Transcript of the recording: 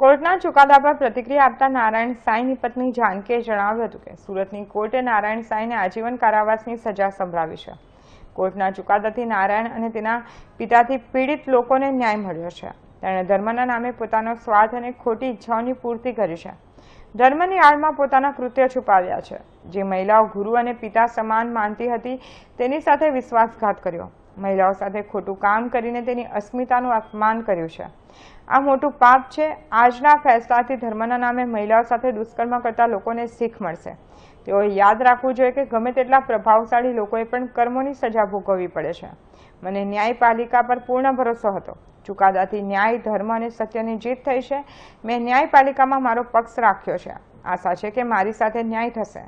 કોર્ટના ચુકાદા પર પ્રતિક્રિયા આપતા નારાયણ સાંઈની પત્ની જાનકીએ જણાવ્યું હતું કે સુરતની કોર્ટે નારાયણ સાંઈને આજીવન કારાવાસની સજા સંભળાવી છે કોર્ટના ચુકાદાથી નારાયણ અને તેના પિતાથી પીડિત લોકોને ન્યાય મળ્યો છે તેણે ધર્મના નામે પોતાનો સ્વાર્થ અને ખોટી ઈચ્છાઓની પૂર્તિ કરી છે ધર્મની આડમાં પોતાના કૃત્ય છુપાવ્યા છે જે મહિલાઓ ગુરુ અને પિતા સમાન માનતી હતી તેની સાથે વિશ્વાસઘાત કર્યો મહિલાઓ સાથે ખોટું કામ કરીને તેની અસ્મિતાનું અપમાન કર્યું છે આ મોટું પાપ છે આજના ફેસલાથી ધર્મના નામે મહિલાઓ સાથે દુષ્કર્મ કરતા લોકોને શીખ મળશે તેઓએ યાદ રાખવું જોઈએ કે ગમે તેટલા પ્રભાવશાળી લોકોએ પણ કર્મોની સજા ભોગવવી પડે છે મને ન્યાયપાલિકા પર પૂર્ણ ભરોસો હતો ચુકાદાથી ન્યાય ધર્મ અને સત્યની જીત થઈ છે મેં ન્યાયપાલિકામાં મારો પક્ષ રાખ્યો છે આશા છે કે મારી સાથે ન્યાય થશે